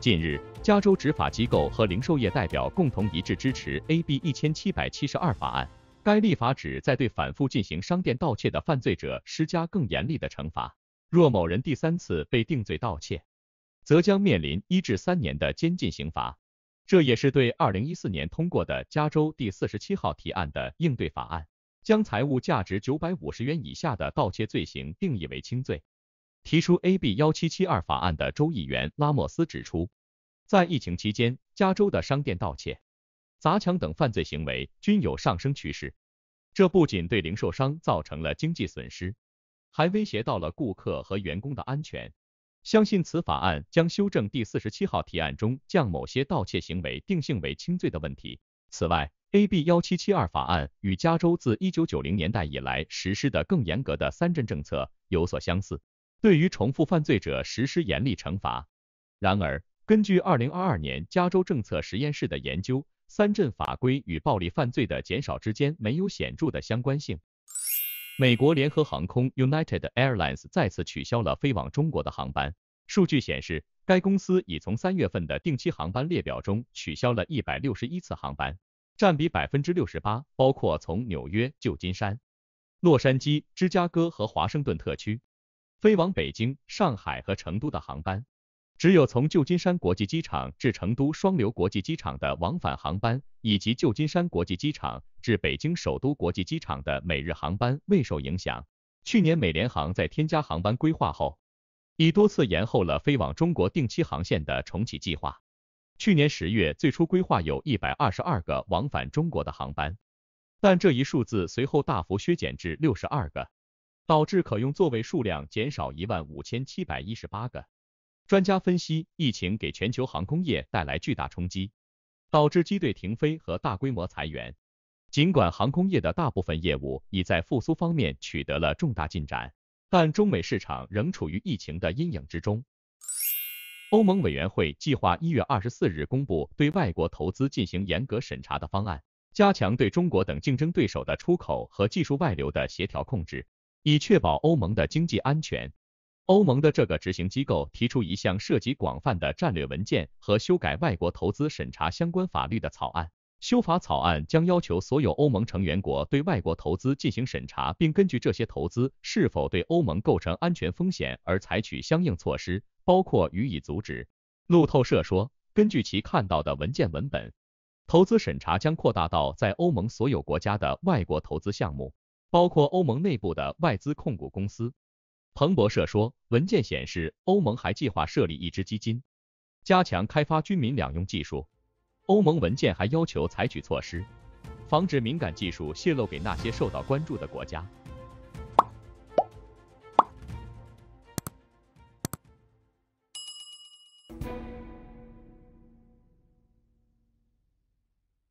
近日，加州执法机构和零售业代表共同一致支持 AB 一千七百七十二法案。该立法旨在对反复进行商店盗窃的犯罪者施加更严厉的惩罚。若某人第三次被定罪盗窃，则将面临一至三年的监禁刑罚。这也是对二零一四年通过的加州第四十七号提案的应对法案，将财物价值九百五十元以下的盗窃罪行定义为轻罪。提出 AB 幺七七二法案的州议员拉莫斯指出，在疫情期间，加州的商店盗窃、砸墙等犯罪行为均有上升趋势。这不仅对零售商造成了经济损失，还威胁到了顾客和员工的安全。相信此法案将修正第四十七号提案中将某些盗窃行为定性为轻罪的问题。此外，AB 幺七七二法案与加州自一九九零年代以来实施的更严格的三镇政策有所相似。对于重复犯罪者实施严厉惩罚。然而，根据二零二二年加州政策实验室的研究，三镇法规与暴力犯罪的减少之间没有显著的相关性。美国联合航空 United Airlines 再次取消了飞往中国的航班。数据显示，该公司已从三月份的定期航班列表中取消了一百六十一次航班，占比百分之六十八，包括从纽约、旧金山、洛杉矶、芝加哥和华盛顿特区。飞往北京、上海和成都的航班，只有从旧金山国际机场至成都双流国际机场的往返航班，以及旧金山国际机场至北京首都国际机场的每日航班未受影响。去年美联航在添加航班规划后，已多次延后了飞往中国定期航线的重启计划。去年十月最初规划有一百二十二个往返中国的航班，但这一数字随后大幅削减至六十二个。导致可用座位数量减少一万五千七百一十八个。专家分析，疫情给全球航空业带来巨大冲击，导致机队停飞和大规模裁员。尽管航空业的大部分业务已在复苏方面取得了重大进展，但中美市场仍处于疫情的阴影之中。欧盟委员会计划一月二十四日公布对外国投资进行严格审查的方案，加强对中国等竞争对手的出口和技术外流的协调控制。以确保欧盟的经济安全。欧盟的这个执行机构提出一项涉及广泛的战略文件和修改外国投资审查相关法律的草案。修法草案将要求所有欧盟成员国对外国投资进行审查，并根据这些投资是否对欧盟构成安全风险而采取相应措施，包括予以阻止。路透社说，根据其看到的文件文本，投资审查将扩大到在欧盟所有国家的外国投资项目。包括欧盟内部的外资控股公司。彭博社说，文件显示，欧盟还计划设立一支基金，加强开发军民两用技术。欧盟文件还要求采取措施，防止敏感技术泄露给那些受到关注的国家。